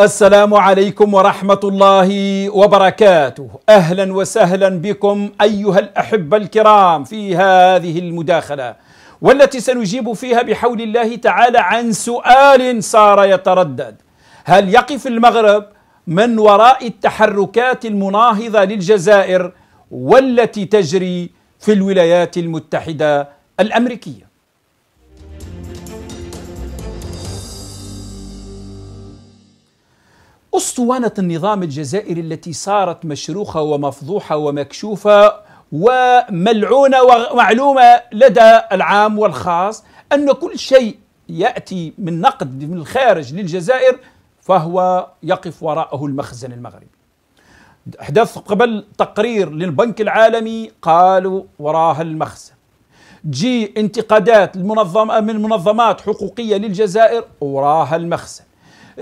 السلام عليكم ورحمة الله وبركاته أهلا وسهلا بكم أيها الأحبة الكرام في هذه المداخلة والتي سنجيب فيها بحول الله تعالى عن سؤال صار يتردد هل يقف المغرب من وراء التحركات المناهضة للجزائر والتي تجري في الولايات المتحدة الأمريكية اسطوانه النظام الجزائري التي صارت مشروخه ومفضوحه ومكشوفه وملعونه ومعلومه لدى العام والخاص ان كل شيء ياتي من نقد من الخارج للجزائر فهو يقف وراءه المخزن المغربي. أحداث قبل تقرير للبنك العالمي قالوا وراها المخزن. جي انتقادات المنظمة من منظمات حقوقية للجزائر وراها المخزن.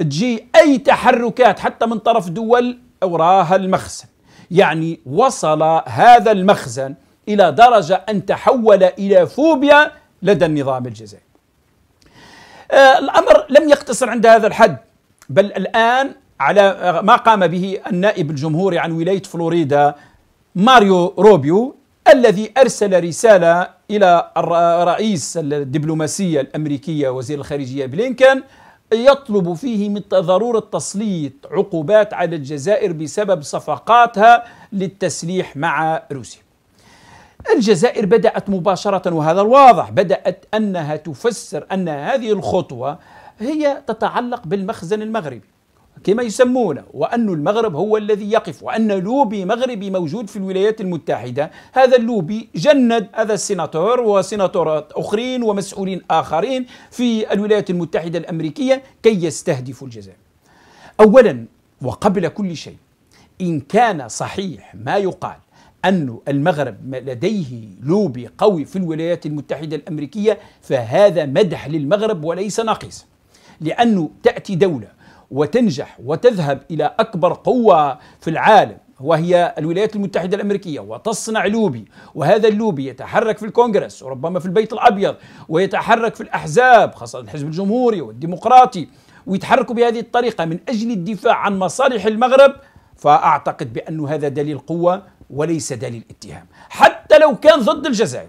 تجي أي تحركات حتى من طرف دول وراها المخزن يعني وصل هذا المخزن إلى درجة أن تحول إلى فوبيا لدى النظام الجزائري آه، الأمر لم يقتصر عند هذا الحد بل الآن على ما قام به النائب الجمهوري عن ولاية فلوريدا ماريو روبيو الذي أرسل رسالة إلى رئيس الدبلوماسية الأمريكية وزير الخارجية بلينكن يطلب فيه ضرورة تسليط عقوبات على الجزائر بسبب صفقاتها للتسليح مع روسيا الجزائر بدأت مباشرة وهذا الواضح بدأت أنها تفسر أن هذه الخطوة هي تتعلق بالمخزن المغربي كما يسمونه وأن المغرب هو الذي يقف وأن لوبي مغربي موجود في الولايات المتحدة هذا اللوبي جند هذا السيناتور وسيناتورات أخرين ومسؤولين آخرين في الولايات المتحدة الأمريكية كي يستهدفوا الجزائر أولا وقبل كل شيء إن كان صحيح ما يقال أن المغرب لديه لوبي قوي في الولايات المتحدة الأمريكية فهذا مدح للمغرب وليس ناقص لأنه تأتي دولة وتنجح وتذهب إلى أكبر قوة في العالم وهي الولايات المتحدة الأمريكية وتصنع لوبي وهذا اللوبي يتحرك في الكونغرس وربما في البيت الأبيض ويتحرك في الأحزاب خاصة الحزب الجمهوري والديمقراطي ويتحركوا بهذه الطريقة من أجل الدفاع عن مصالح المغرب فأعتقد بأن هذا دليل قوة وليس دليل اتهام حتى لو كان ضد الجزائر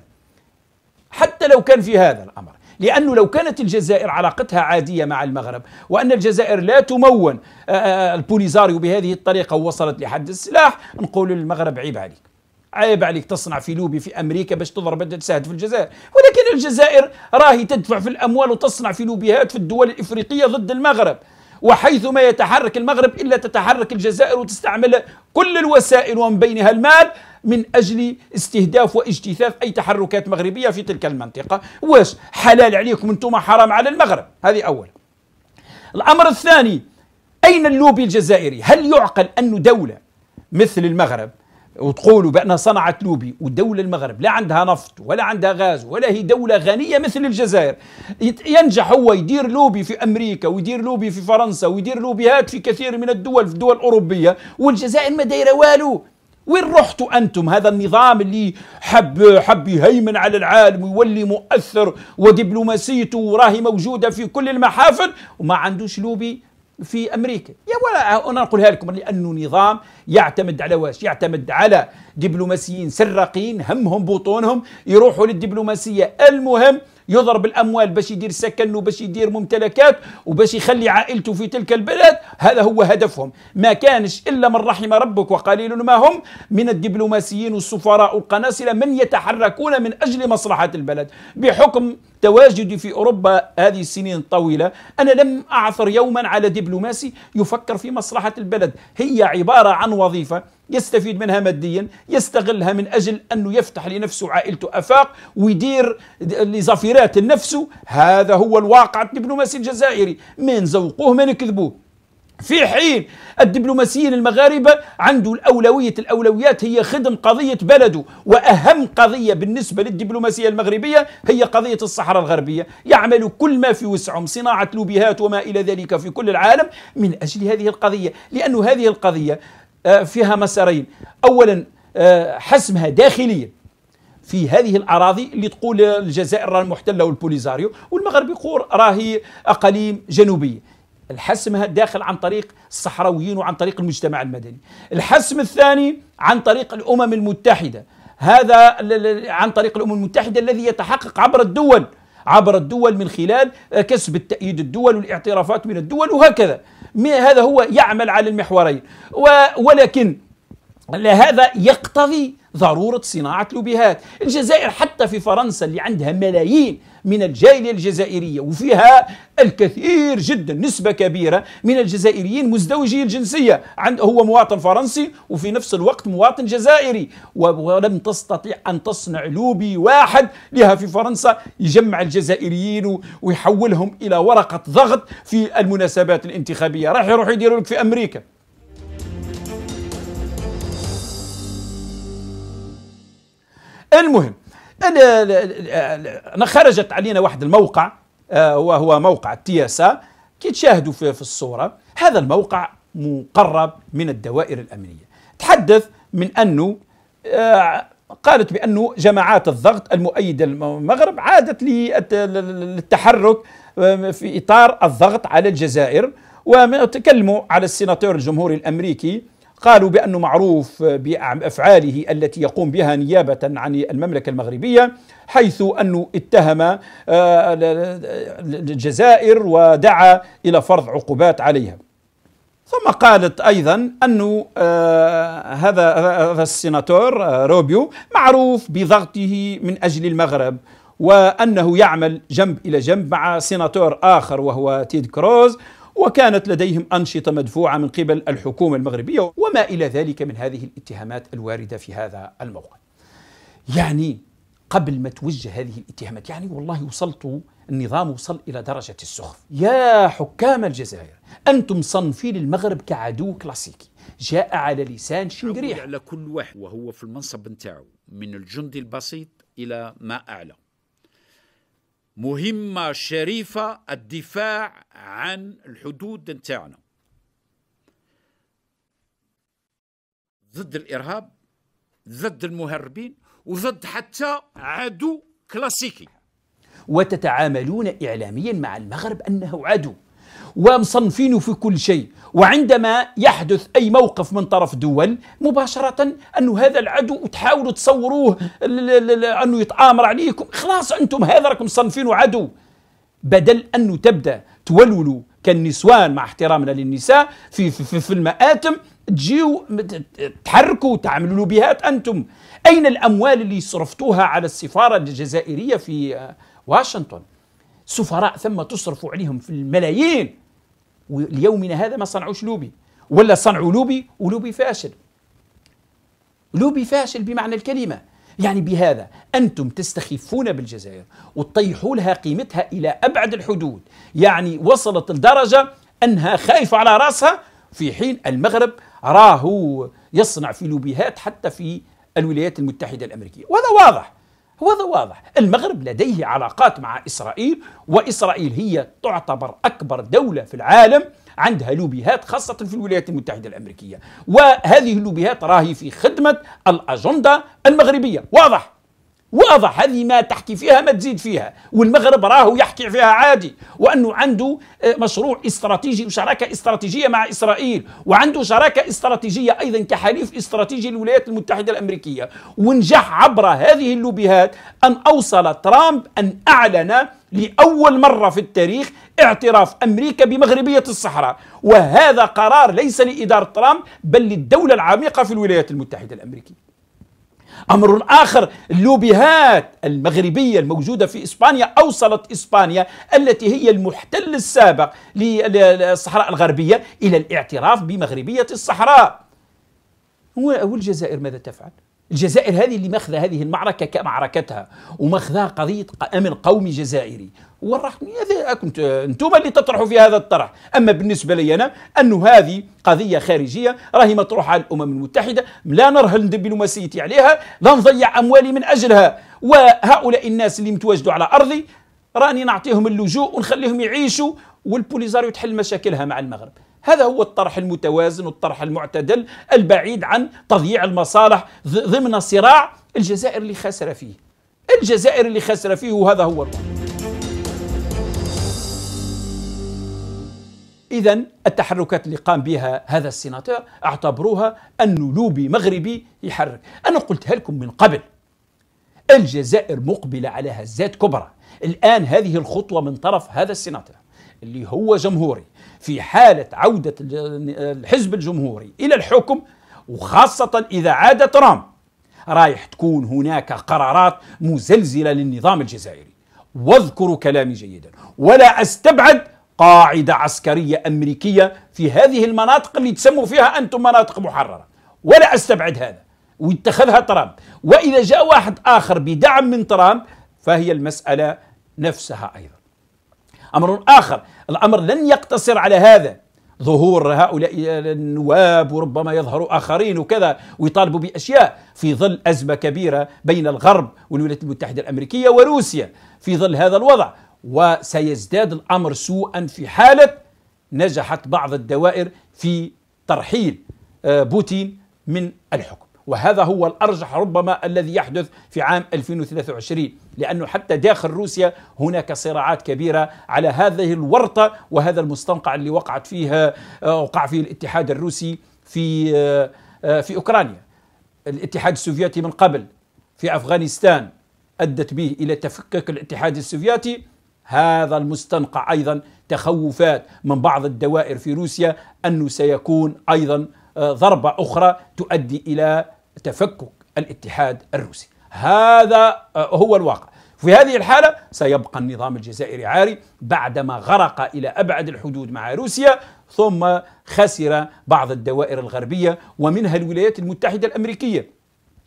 حتى لو كان في هذا الأمر لأنه لو كانت الجزائر علاقتها عادية مع المغرب وأن الجزائر لا تمون آه، آه، البوليزاريو بهذه الطريقة ووصلت لحد السلاح نقول للمغرب عيب عليك عيب عليك تصنع في لوبي في امريكا باش تضرب في الجزائر ولكن الجزائر راهي تدفع في الاموال وتصنع في لوبيهات في الدول الافريقيه ضد المغرب وحيثما يتحرك المغرب الا تتحرك الجزائر وتستعمل كل الوسائل ومن بينها المال من أجل استهداف واجتثاث أي تحركات مغربية في تلك المنطقة واش حلال عليكم أنتم حرام على المغرب هذه أولا الأمر الثاني أين اللوبي الجزائري هل يعقل أن دولة مثل المغرب وتقولوا بأنها صنعت لوبي ودولة المغرب لا عندها نفط ولا عندها غاز ولا هي دولة غنية مثل الجزائر ينجح هو يدير لوبي في أمريكا ويدير لوبي في فرنسا ويدير لوبيات في كثير من الدول في الدول الأوروبية والجزائر ما دايرة والو وين رحتوا أنتم هذا النظام اللي حب حب يهيمن على العالم ويولي مؤثر ودبلوماسيته راهي موجودة في كل المحافل وما عندوش لوبي في امريكا يا ولا انا نقولها لكم لانه نظام يعتمد على واش يعتمد على دبلوماسيين سراقين همهم بطونهم يروحوا للدبلوماسيه المهم يضرب الاموال باش يدير سكن وباش يدير ممتلكات وباش يخلي عائلته في تلك البلد هذا هو هدفهم ما كانش الا من رحم ربك وقليل ما هم من الدبلوماسيين والسفراء والقناصله من يتحركون من اجل مصلحه البلد بحكم تواجدي في اوروبا هذه السنين الطويله انا لم اعثر يوما على دبلوماسي يفكر في مصلحه البلد هي عباره عن وظيفه يستفيد منها ماديا يستغلها من أجل أنه يفتح لنفسه وعائلته أفاق ويدير لزفيرات لنفسه هذا هو الواقع الدبلوماسي الجزائري من زوقوه من كذبوه في حين الدبلوماسيين المغاربة عنده الأولوية الأولويات هي خدم قضية بلده وأهم قضية بالنسبة للدبلوماسية المغربية هي قضية الصحراء الغربية يعمل كل ما في وسعهم صناعة لوبيهات وما إلى ذلك في كل العالم من أجل هذه القضية لأن هذه القضية آه، فيها مسارين أولا آه، حسمها داخليا في هذه الأراضي اللي تقول الجزائر راه والبوليزاريو والمغرب يقول راهي أقاليم جنوبية الحسمها داخل عن طريق الصحراويين وعن طريق المجتمع المدني الحسم الثاني عن طريق الأمم المتحدة هذا عن طريق الأمم المتحدة الذي يتحقق عبر الدول عبر الدول من خلال آه، كسب التأييد الدول والاعترافات من الدول وهكذا هذا هو يعمل على المحورين ولكن هذا يقتضي ضرورة صناعة لوبيهات الجزائر حتى في فرنسا اللي عندها ملايين من الجالية الجزائرية وفيها الكثير جدا نسبة كبيرة من الجزائريين مزدوجي الجنسية عند هو مواطن فرنسي وفي نفس الوقت مواطن جزائري ولم تستطيع أن تصنع لوبي واحد لها في فرنسا يجمع الجزائريين ويحولهم إلى ورقة ضغط في المناسبات الانتخابية راح يروح يديروا لك في أمريكا المهم انا خرجت علينا واحد الموقع وهو آه، موقع تياسا كي تشاهدوا في الصورة هذا الموقع مقرب من الدوائر الأمنية تحدث من أنه آه، قالت بأنه جماعات الضغط المؤيدة للمغرب عادت للتحرك في إطار الضغط على الجزائر وتكلموا على السيناتور الجمهوري الأمريكي قالوا بأنه معروف بأفعاله التي يقوم بها نيابة عن المملكة المغربية حيث أنه اتهم آه، الجزائر ودعا إلى فرض عقوبات عليها ثم قالت ايضا انه آه، هذا هذا السيناتور آه، روبيو معروف بضغطه من اجل المغرب وانه يعمل جنب الى جنب مع سيناتور اخر وهو تيد كروز وكانت لديهم أنشطة مدفوعة من قبل الحكومة المغربية وما إلى ذلك من هذه الاتهامات الواردة في هذا الموقع يعني قبل ما توجه هذه الاتهامات يعني والله وصلت النظام وصل إلى درجة السخف يا حكام الجزائر أنتم صنفين المغرب كعدو كلاسيكي جاء على لسان شنقريح على كل واحد وهو في المنصب نتاعو من الجندي البسيط إلى ما أعلى مهمة شريفة الدفاع عن الحدود نتاعنا ضد الإرهاب ضد المهربين وضد حتى عدو كلاسيكي وتتعاملون إعلاميا مع المغرب أنه عدو ومصنفينه في كل شيء وعندما يحدث أي موقف من طرف دول مباشرة أن هذا العدو وتحاولوا تصوروه أنه يتآمر عليكم خلاص أنتم هذا راكم مصنفينه عدو بدل أنه تبدأ تولولوا كالنسوان مع احترامنا للنساء في, في, في, في المآتم تجيو تحركوا تعملوا لوبيهات أنتم أين الأموال اللي صرفتوها على السفارة الجزائرية في واشنطن سفراء ثم تصرف عليهم في الملايين وليومنا هذا ما صنعوش لوبي ولا صنعوا لوبي ولوبي فاشل لوبي فاشل بمعنى الكلمه يعني بهذا انتم تستخفون بالجزائر وتطيحوا لها قيمتها الى ابعد الحدود يعني وصلت لدرجه انها خايفه على راسها في حين المغرب راهو يصنع في لوبيهات حتى في الولايات المتحده الامريكيه وهذا واضح وهذا واضح المغرب لديه علاقات مع إسرائيل وإسرائيل هي تعتبر أكبر دولة في العالم عندها لوبيهات خاصة في الولايات المتحدة الأمريكية وهذه اللوبيهات راهي في خدمة الأجندة المغربية واضح واضح هذه ما تحكي فيها ما تزيد فيها والمغرب راهو يحكي فيها عادي وأنه عنده آه، مشروع استراتيجي وشراكة استراتيجية مع إسرائيل وعنده شراكة استراتيجية أيضا كحليف استراتيجي للولايات المتحدة الأمريكية ونجح عبر هذه اللوبيهات أن أوصل ترامب أن أعلن لأول مرة في التاريخ اعتراف أمريكا بمغربية الصحراء وهذا قرار ليس لإدارة ترامب بل للدولة العميقة في الولايات المتحدة الأمريكية أمر آخر اللوبيهات المغربية الموجودة في إسبانيا أوصلت إسبانيا التي هي المحتل السابق للصحراء الغربية إلى الاعتراف بمغربية الصحراء والجزائر ماذا تفعل؟ الجزائر هذه اللي ماخذه هذه المعركه كمعركتها وماخذها قضيه امن قومي جزائري والرقمي هذا انتم اللي تطرحوا في هذا الطرح اما بالنسبه لي انا انه هذه قضيه خارجيه راهي مطروحه على الامم المتحده لا نرهن دبلوماسيتي عليها لا نضيع اموالي من اجلها وهؤلاء الناس اللي متواجدوا على ارضي راني نعطيهم اللجوء ونخليهم يعيشوا والبوليزاريو تحل مشاكلها مع المغرب هذا هو الطرح المتوازن والطرح المعتدل البعيد عن تضييع المصالح ضمن صراع الجزائر اللي خسر فيه الجزائر اللي خسر فيه وهذا هو الوضع إذا التحركات اللي قام بها هذا السيناتور اعتبروها أنه لوبي مغربي يحرك أنا قلتها لكم من قبل الجزائر مقبلة على هزات كبرى الآن هذه الخطوة من طرف هذا السيناتور اللي هو جمهوري في حالة عودة الحزب الجمهوري إلى الحكم وخاصة إذا عاد ترامب رايح تكون هناك قرارات مزلزلة للنظام الجزائري واذكروا كلامي جيدا ولا أستبعد قاعدة عسكرية أمريكية في هذه المناطق اللي تسموا فيها أنتم مناطق محررة ولا أستبعد هذا واتخذها ترامب وإذا جاء واحد آخر بدعم من ترامب فهي المسألة نفسها أيضا أمر آخر الأمر لن يقتصر على هذا ظهور هؤلاء النواب وربما يظهر آخرين وكذا ويطالبوا بأشياء في ظل أزمة كبيرة بين الغرب والولايات المتحدة الأمريكية وروسيا في ظل هذا الوضع وسيزداد الأمر سوءا في حالة نجحت بعض الدوائر في ترحيل آه، بوتين من الحكم وهذا هو الأرجح ربما الذي يحدث في عام 2023 لأنه حتى داخل روسيا هناك صراعات كبيرة على هذه الورطة وهذا المستنقع اللي وقعت فيها آه، وقع فيه الاتحاد الروسي في آه، آه، في أوكرانيا الاتحاد السوفيتي من قبل في أفغانستان أدت به إلى تفكك الاتحاد السوفيتي هذا المستنقع أيضا تخوفات من بعض الدوائر في روسيا أنه سيكون أيضا ضربة أخرى تؤدي إلى تفكك الاتحاد الروسي هذا آه، هو الواقع في هذه الحالة سيبقى النظام الجزائري عاري بعدما غرق إلى أبعد الحدود مع روسيا ثم خسر بعض الدوائر الغربية ومنها الولايات المتحدة الأمريكية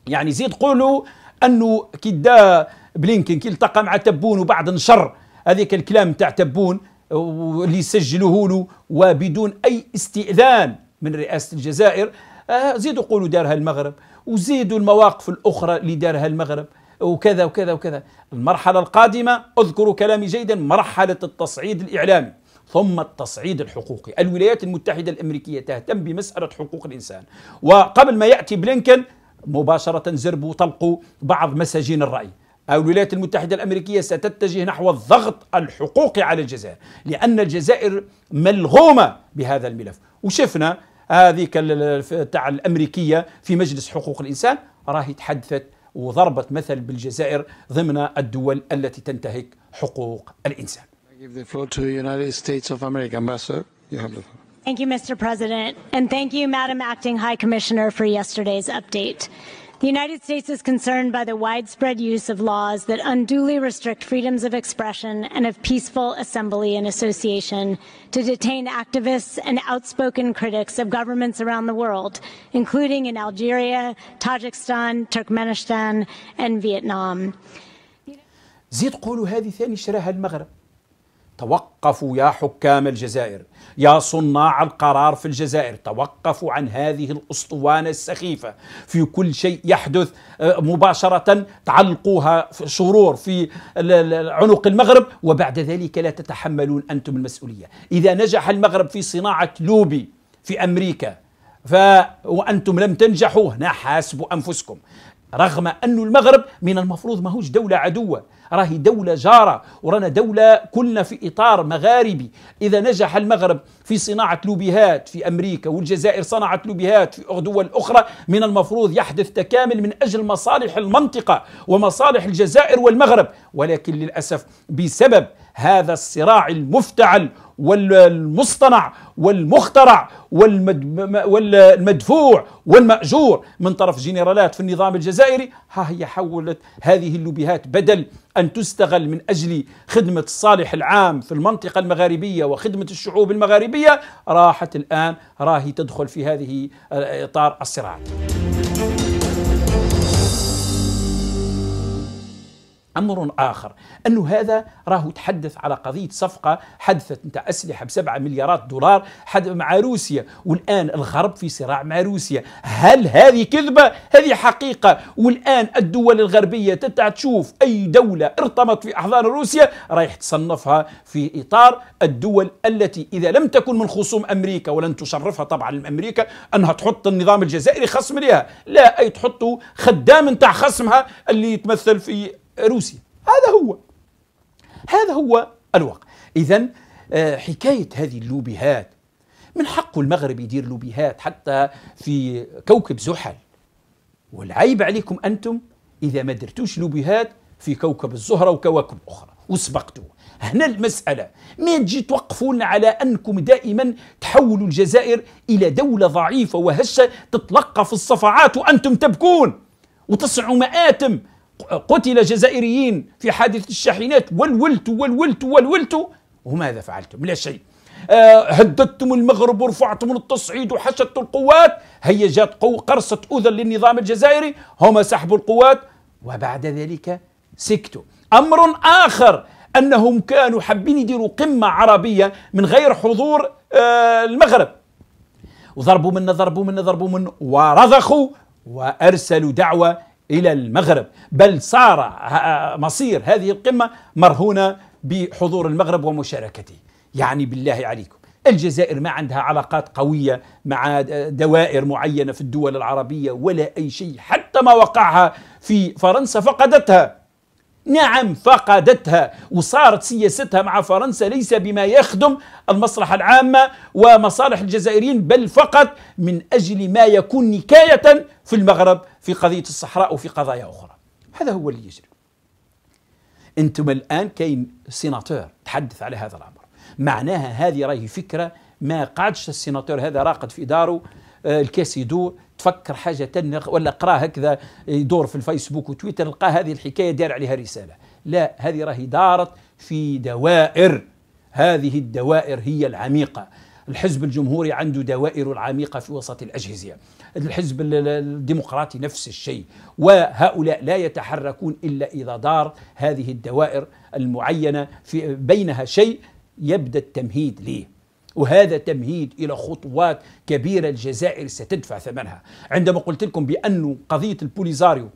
يعني زيد قولوا أنه كدا بلينكين كي التقى مع تبون وبعد نشر هذيك الكلام تاع تبون آه، اللي سجلوه له وبدون أي استئذان من رئاسة الجزائر آه، زيدوا قولوا دارها المغرب وزيدوا المواقف الأخرى اللي دارها المغرب وكذا وكذا وكذا المرحلة القادمة أذكر كلامي جيدا مرحلة التصعيد الإعلامي ثم التصعيد الحقوقي الولايات المتحدة الأمريكية تهتم بمسألة حقوق الإنسان وقبل ما يأتي بلينكن مباشرة زربوا طلقوا بعض مساجين الرأي الولايات المتحدة الأمريكية ستتجه نحو الضغط الحقوقي على الجزائر لأن الجزائر ملغومة بهذا الملف وشفنا هذيك تاع الامريكيه في مجلس حقوق الانسان راهي تحدثت وضربت مثل بالجزائر ضمن الدول التي تنتهك حقوق الانسان. Thank you, Mr. President, and thank you, Madam Acting High Commissioner, for yesterday's update. The United States is concerned by the widespread use of laws that unduly restrict freedoms of expression and of peaceful assembly and association to detain activists and outspoken critics of governments around the world, including in Algeria, Tajikistan, Turkmenistan, and Vietnam. زيد قولوا هذه ثاني شراها المغرب توقفوا يا حكام الجزائر يا صناع القرار في الجزائر توقفوا عن هذه الاسطوانه السخيفه في كل شيء يحدث آه، مباشره تعلقوها في شرور في عنق المغرب وبعد ذلك لا تتحملون انتم المسؤوليه اذا نجح المغرب في صناعه لوبي في امريكا ف وانتم لم تنجحوا هنا حاسبوا انفسكم رغم أن المغرب من المفروض ماهوش دولة عدوة راهي دولة جارة ورانا دولة كلنا في إطار مغاربي إذا نجح المغرب في صناعة لوبيهات في أمريكا والجزائر صنعت لوبيهات في دول أخرى من المفروض يحدث تكامل من أجل مصالح المنطقة ومصالح الجزائر والمغرب ولكن للأسف بسبب هذا الصراع المفتعل والمصطنع والمخترع والمدفوع والمأجور من طرف جنرالات في النظام الجزائري ها هي حولت هذه اللبهات بدل أن تستغل من أجل خدمة الصالح العام في المنطقة المغاربية وخدمة الشعوب المغاربية راحت الآن راهي تدخل في هذه آه، آه، إطار الصراع أمر آخر أنه هذا راهو تحدث على قضية صفقة حدثت نتاع أسلحة بسبعة مليارات دولار حد مع روسيا والآن الغرب في صراع مع روسيا هل هذه كذبة؟ هذه حقيقة والآن الدول الغربية تتع تشوف أي دولة ارتمت في أحضان روسيا رايح تصنفها في إطار الدول التي إذا لم تكن من خصوم أمريكا ولن تشرفها طبعا أمريكا أنها تحط النظام الجزائري خصم لها لا أي تحطه خدام نتاع خصمها اللي يتمثل في روسيا هذا هو هذا هو الواقع إذا آه، حكاية هذه اللوبيهات من حقه المغرب يدير لوبيهات حتى في كوكب زحل والعيب عليكم أنتم إذا ما درتوش لوبيهات في كوكب الزهرة وكواكب أخرى وسبقتوا هنا المسألة ما تجي توقفون على أنكم دائما تحولوا الجزائر إلى دولة ضعيفة وهشة تتلقى في الصفعات وأنتم تبكون وتصنعوا مآتم قتل جزائريين في حادثة الشاحنات والولت والولت والولت وماذا فعلتم لا شيء آه، هددتم المغرب ورفعتم التصعيد وحشدتم القوات هي جات قو قرصة أذن للنظام الجزائري هما سحبوا القوات وبعد ذلك سكتوا أمر آخر أنهم كانوا حابين يديروا قمة عربية من غير حضور آه المغرب وضربوا منا ضربوا منا ضربوا منا ورضخوا وأرسلوا دعوة إلى المغرب بل صار مصير هذه القمة مرهونة بحضور المغرب ومشاركته يعني بالله عليكم الجزائر ما عندها علاقات قوية مع دوائر معينة في الدول العربية ولا أي شيء حتى ما وقعها في فرنسا فقدتها نعم فقدتها وصارت سياستها مع فرنسا ليس بما يخدم المصلحة العامة ومصالح الجزائريين بل فقط من أجل ما يكون نكاية في المغرب في قضية الصحراء وفي قضايا أخرى هذا هو اللي يجري أنتم الآن كاين سيناتور تحدث على هذا الأمر معناها هذه راهي فكرة ما قعدش السيناتور هذا راقد في داره الكاس آه، يدور تفكر حاجة تنق ولا قراه هكذا يدور في الفيسبوك وتويتر لقى هذه الحكاية دار عليها رسالة لا هذه راهي دارت في دوائر هذه الدوائر هي العميقة الحزب الجمهوري عنده دوائر العميقة في وسط الأجهزة الحزب الديمقراطي نفس الشيء وهؤلاء لا يتحركون إلا إذا دار هذه الدوائر المعينة في بينها شيء يبدأ التمهيد ليه وهذا تمهيد إلى خطوات كبيرة الجزائر ستدفع ثمنها عندما قلت لكم بأن قضية البوليزاريو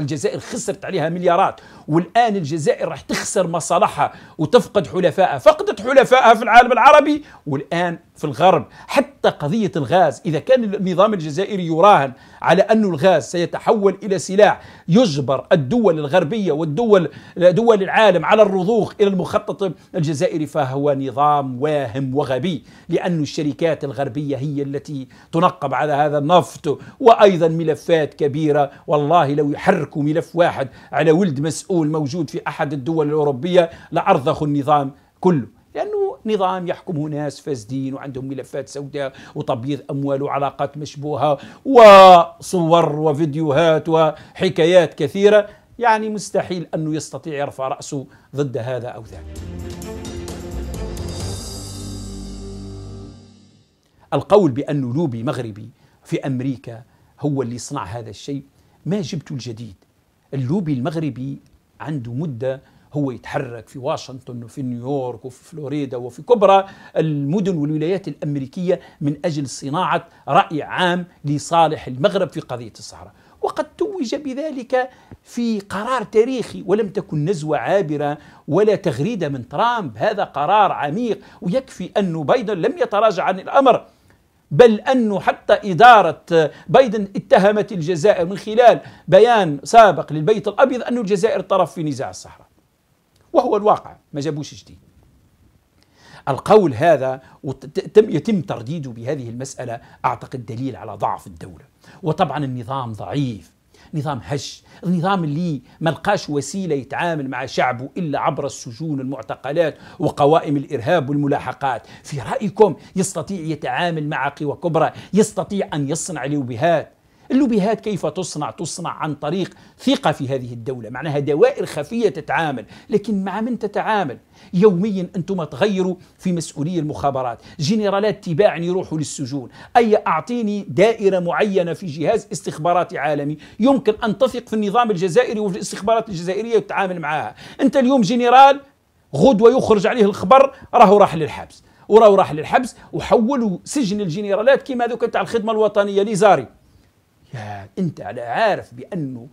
الجزائر خسرت عليها مليارات والآن الجزائر راح تخسر مصالحها وتفقد حلفائها فقدت حلفائها في العالم العربي والآن في الغرب حتى قضية الغاز إذا كان النظام الجزائري يراهن على أن الغاز سيتحول إلى سلاح يجبر الدول الغربية والدول دول العالم على الرضوخ إلى المخطط الجزائري فهو نظام واهم وغبي لأن الشركات الغربية هي التي تنقب على هذا النفط وأيضا ملفات كبيرة والله لو يحرم يحركوا ملف واحد على ولد مسؤول موجود في أحد الدول الأوروبية لأرضخوا النظام كله لأنه نظام يحكمه ناس فاسدين وعندهم ملفات سوداء وتبييض أموال وعلاقات مشبوهة وصور وفيديوهات وحكايات كثيرة يعني مستحيل أنه يستطيع يرفع رأسه ضد هذا أو ذاك القول بأنه لوبي مغربي في أمريكا هو اللي صنع هذا الشيء ما جبت الجديد اللوبي المغربي عنده مدة هو يتحرك في واشنطن وفي نيويورك وفي فلوريدا وفي كبرى المدن والولايات الأمريكية من أجل صناعة رأي عام لصالح المغرب في قضية الصحراء وقد توج بذلك في قرار تاريخي ولم تكن نزوة عابرة ولا تغريدة من ترامب هذا قرار عميق ويكفي أن بايدن لم يتراجع عن الأمر بل أنه حتى إدارة بايدن اتهمت الجزائر من خلال بيان سابق للبيت الأبيض أن الجزائر طرف في نزاع الصحراء وهو الواقع ما جابوش جديد القول هذا يتم ترديده بهذه المسألة أعتقد دليل على ضعف الدولة وطبعا النظام ضعيف نظام هش نظام اللي ملقاش وسيلة يتعامل مع شعبه إلا عبر السجون المعتقلات وقوائم الإرهاب والملاحقات في رأيكم يستطيع يتعامل مع قوى كبرى يستطيع أن يصنع لوبهات اللوبيهات كيف تصنع تصنع عن طريق ثقة في هذه الدولة معناها دوائر خفية تتعامل لكن مع من تتعامل يوميا أنتم تغيروا في مسؤولي المخابرات جنرالات تباع يروحوا للسجون أي أعطيني دائرة معينة في جهاز استخباراتي عالمي يمكن أن تثق في النظام الجزائري وفي الاستخبارات الجزائرية وتتعامل معها أنت اليوم جنرال غدوة يخرج عليه الخبر راهو راح للحبس وراهو راح للحبس وحولوا سجن الجنرالات كما ذوك تاع الخدمة الوطنية لزاري يا آه، أنت على عارف بأنه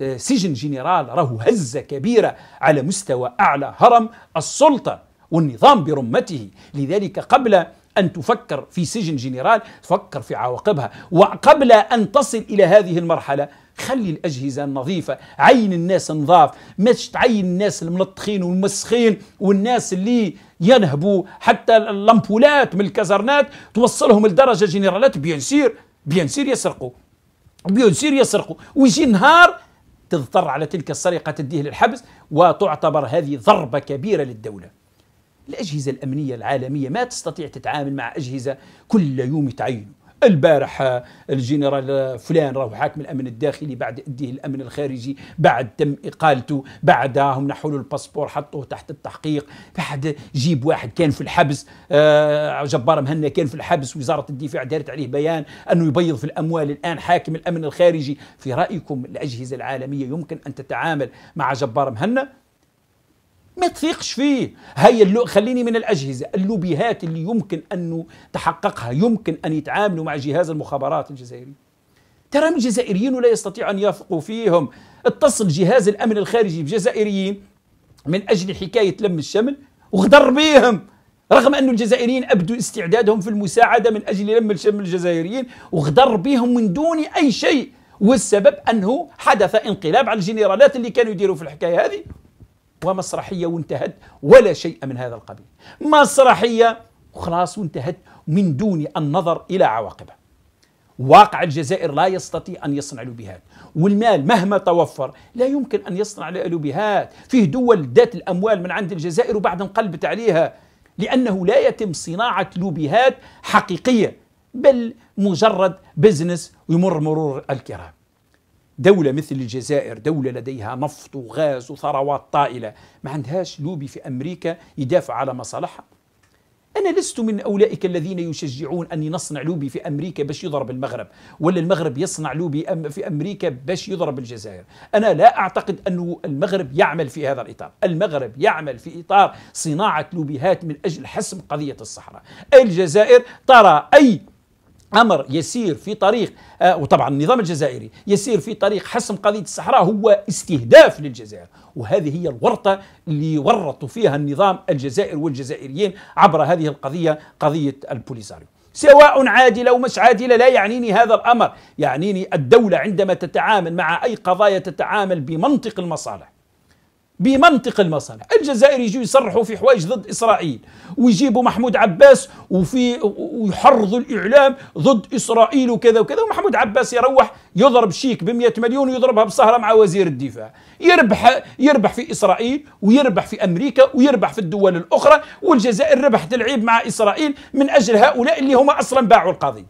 آه، سجن جنرال راهو هزة كبيرة على مستوى أعلى هرم السلطة والنظام برمته لذلك قبل أن تفكر في سجن جنرال فكر في عواقبها وقبل أن تصل إلى هذه المرحلة خلي الأجهزة النظيفة عين الناس نظاف مش تعين الناس الملطخين والمسخين والناس اللي ينهبوا حتى اللمبولات من الكازرنات توصلهم لدرجة جنرالات بيان سير بيان سير يسرقوا بيصير يسرقوا ويجي نهار تضطر على تلك السرقة تديه للحبس وتعتبر هذه ضربة كبيرة للدولة الأجهزة الأمنية العالمية ما تستطيع تتعامل مع أجهزة كل يوم تعينه البارح آه، الجنرال آه، فلان راهو حاكم الامن الداخلي بعد اديه الامن الخارجي بعد تم اقالته بعدهم نحوا له الباسبور حطوه تحت التحقيق بعد جيب واحد كان في الحبس آه، جبار مهنا كان في الحبس وزاره الدفاع دارت عليه بيان انه يبيض في الاموال الان حاكم الامن الخارجي في رايكم الاجهزه العالميه يمكن ان تتعامل مع جبار مهنا ما تثيقش فيه هيا اللو... خليني من الأجهزة اللوبيهات اللي يمكن أن تحققها يمكن أن يتعاملوا مع جهاز المخابرات الجزائري ترى الجزائريين لا يستطيع أن يثقوا فيهم اتصل جهاز الأمن الخارجي بجزائريين من أجل حكاية لم الشمل وغدر بيهم رغم أن الجزائريين أبدوا استعدادهم في المساعدة من أجل لم الشمل الجزائريين وغدر بيهم من دون أي شيء والسبب أنه حدث انقلاب على الجنرالات اللي كانوا يديروا في الحكاية هذه ومسرحية وانتهت ولا شيء من هذا القبيل مسرحية وخلاص وانتهت من دون النظر إلى عواقبها واقع الجزائر لا يستطيع أن يصنع لوبيهات والمال مهما توفر لا يمكن أن يصنع لوبيهات فيه دول ذات الأموال من عند الجزائر وبعد انقلبت عليها لأنه لا يتم صناعة لوبيهات حقيقية بل مجرد بزنس يمر مرور الكرام دولة مثل الجزائر دولة لديها نفط وغاز وثروات طائلة ما عندهاش لوبي في أمريكا يدافع على مصالحها أنا لست من أولئك الذين يشجعون أن نصنع لوبي في أمريكا باش يضرب المغرب ولا المغرب يصنع لوبي في أمريكا باش يضرب الجزائر أنا لا أعتقد أن المغرب يعمل في هذا الإطار المغرب يعمل في إطار صناعة لوبيهات من أجل حسم قضية الصحراء الجزائر ترى أي امر يسير في طريق آه وطبعا النظام الجزائري يسير في طريق حسم قضيه الصحراء هو استهداف للجزائر وهذه هي الورطه اللي ورطوا فيها النظام الجزائري والجزائريين عبر هذه القضيه قضيه البوليساريو سواء عادله او مش عادله لا يعنيني هذا الامر يعنيني الدوله عندما تتعامل مع اي قضايا تتعامل بمنطق المصالح بمنطق المصالح الجزائر يجوا يصرحوا في حوايج ضد إسرائيل ويجيبوا محمود عباس وفي ويحرضوا الإعلام ضد إسرائيل وكذا وكذا ومحمود عباس يروح يضرب شيك ب 100 مليون ويضربها بسهرة مع وزير الدفاع يربح يربح في إسرائيل ويربح في أمريكا ويربح في الدول الأخرى والجزائر ربحت العيب مع إسرائيل من أجل هؤلاء اللي هم أصلا باعوا القضية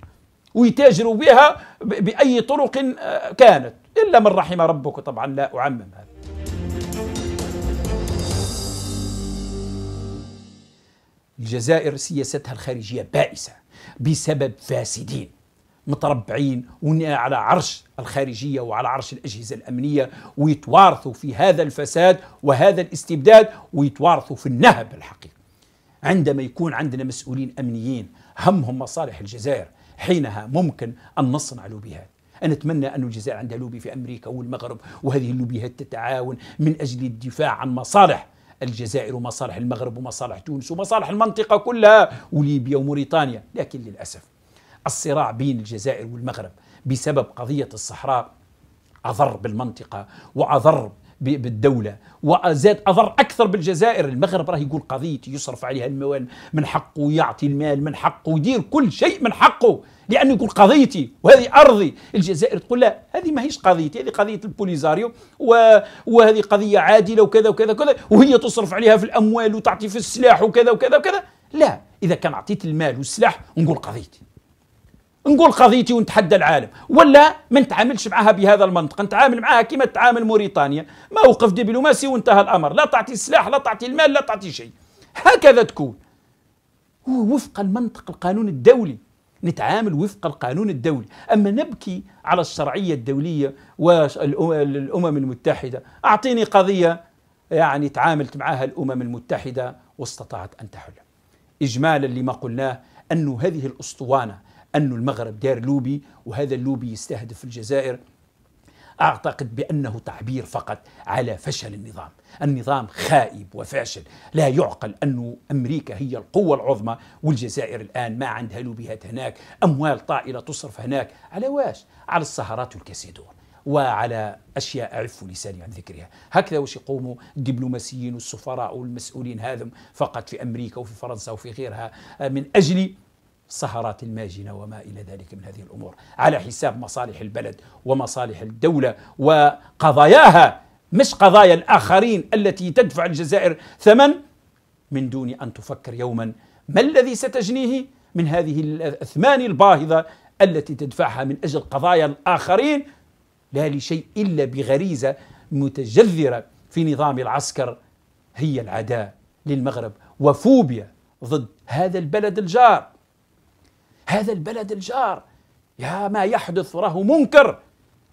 ويتاجروا بها بأي طرق آه، كانت إلا من رحم ربك طبعا لا أعمم هذا الجزائر سياستها الخارجية بائسة بسبب فاسدين متربعين ونا على عرش الخارجية وعلى عرش الأجهزة الأمنية ويتوارثوا في هذا الفساد وهذا الاستبداد ويتوارثوا في النهب الحقيقي عندما يكون عندنا مسؤولين أمنيين همهم مصالح الجزائر حينها ممكن أن نصنع لوبيهات أنا أتمنى أن الجزائر عندها لوبي في أمريكا والمغرب وهذه اللوبيهات تتعاون من أجل الدفاع عن مصالح الجزائر ومصالح المغرب ومصالح تونس ومصالح المنطقة كلها وليبيا وموريتانيا لكن للأسف الصراع بين الجزائر والمغرب بسبب قضية الصحراء أضر بالمنطقة وأضر بالدوله وزاد اضر اكثر بالجزائر المغرب راه يقول قضيتي يصرف عليها الموال من حقه يعطي المال من حقه يدير كل شيء من حقه لأنه يقول قضيتي وهذه أرضي الجزائر تقول لا هذه ماهيش قضيتي هذه قضية البوليزاريو وهذه قضية عادلة وكذا وكذا وكذا وهي تصرف عليها في الأموال وتعطي في السلاح وكذا وكذا وكذا لا إذا كان أعطيت المال والسلاح نقول قضيتي نقول قضيتي ونتحدى العالم ولا ما نتعاملش معها بهذا المنطق نتعامل معها كما تعامل موريتانيا موقف دبلوماسي وانتهى الأمر لا تعطي السلاح لا تعطي المال لا تعطي شيء هكذا تكون وفق المنطق القانون الدولي نتعامل وفق القانون الدولي أما نبكي على الشرعية الدولية والأمم المتحدة أعطيني قضية يعني تعاملت معها الأمم المتحدة واستطاعت أن تحل إجمالا لما قلناه أن هذه الأسطوانة أن المغرب دار لوبي وهذا اللوبي يستهدف الجزائر أعتقد بأنه تعبير فقط على فشل النظام النظام خائب وفاشل لا يعقل أن أمريكا هي القوة العظمى والجزائر الآن ما عندها لوبيهات هناك أموال طائلة تصرف هناك على واش على السهرات والكاسيدور وعلى اشياء اعف لساني عن ذكرها، هكذا واش يقوموا الدبلوماسيين والسفراء والمسؤولين هذم فقط في امريكا وفي فرنسا وفي غيرها من اجل سهرات الماجنة وما إلى ذلك من هذه الأمور على حساب مصالح البلد ومصالح الدولة وقضاياها مش قضايا الآخرين التي تدفع الجزائر ثمن من دون أن تفكر يوما ما الذي ستجنيه من هذه الأثمان الباهظة التي تدفعها من أجل قضايا الآخرين لا لشيء إلا بغريزة متجذرة في نظام العسكر هي العداء للمغرب وفوبيا ضد هذا البلد الجار هذا البلد الجار يا ما يحدث راه منكر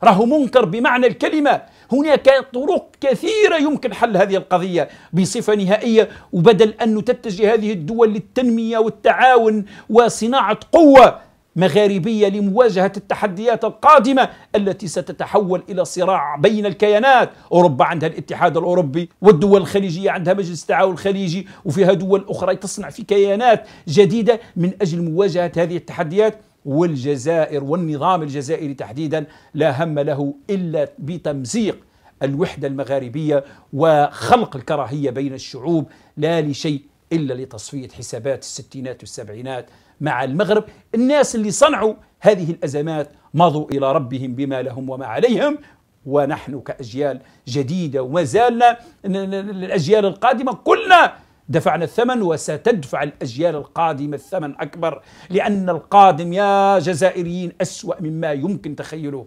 راه منكر بمعنى الكلمة هناك طرق كثيرة يمكن حل هذه القضية بصفة نهائية وبدل أن تتجه هذه الدول للتنمية والتعاون وصناعة قوة مغاربيه لمواجهه التحديات القادمه التي ستتحول الى صراع بين الكيانات، اوروبا عندها الاتحاد الاوروبي والدول الخليجيه عندها مجلس التعاون الخليجي وفيها دول اخرى تصنع في كيانات جديده من اجل مواجهه هذه التحديات والجزائر والنظام الجزائري تحديدا لا هم له الا بتمزيق الوحده المغاربيه وخلق الكراهيه بين الشعوب لا لشيء إلا لتصفية حسابات الستينات والسبعينات مع المغرب الناس اللي صنعوا هذه الأزمات مضوا إلى ربهم بما لهم وما عليهم ونحن كأجيال جديدة وما زالنا الأجيال القادمة كلنا دفعنا الثمن وستدفع الأجيال القادمة الثمن أكبر لأن القادم يا جزائريين أسوأ مما يمكن تخيله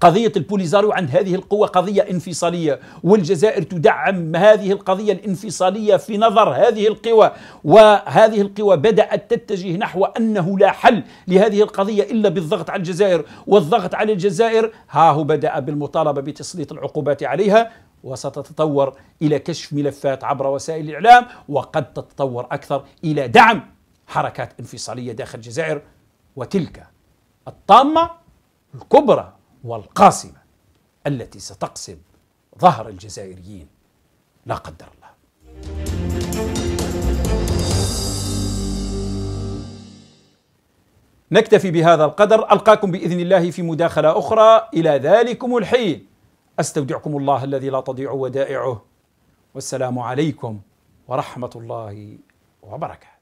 قضية البوليزاريو عند هذه القوة قضية انفصالية والجزائر تدعم هذه القضية الانفصالية في نظر هذه القوى وهذه القوى بدأت تتجه نحو أنه لا حل لهذه القضية إلا بالضغط على الجزائر والضغط على الجزائر ها هو بدأ بالمطالبة بتسليط العقوبات عليها وستتطور إلى كشف ملفات عبر وسائل الإعلام وقد تتطور أكثر إلى دعم حركات انفصالية داخل الجزائر وتلك الطامة الكبرى والقاصمة التي ستقسم ظهر الجزائريين لا قدر الله نكتفي بهذا القدر ألقاكم بإذن الله في مداخلة أخرى إلى ذلكم الحين أستودعكم الله الذي لا تضيع ودائعه والسلام عليكم ورحمة الله وبركاته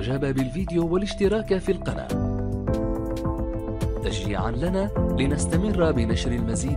الاعجاب بالفيديو والاشتراك في القناة تشجيعا لنا لنستمر بنشر المزيد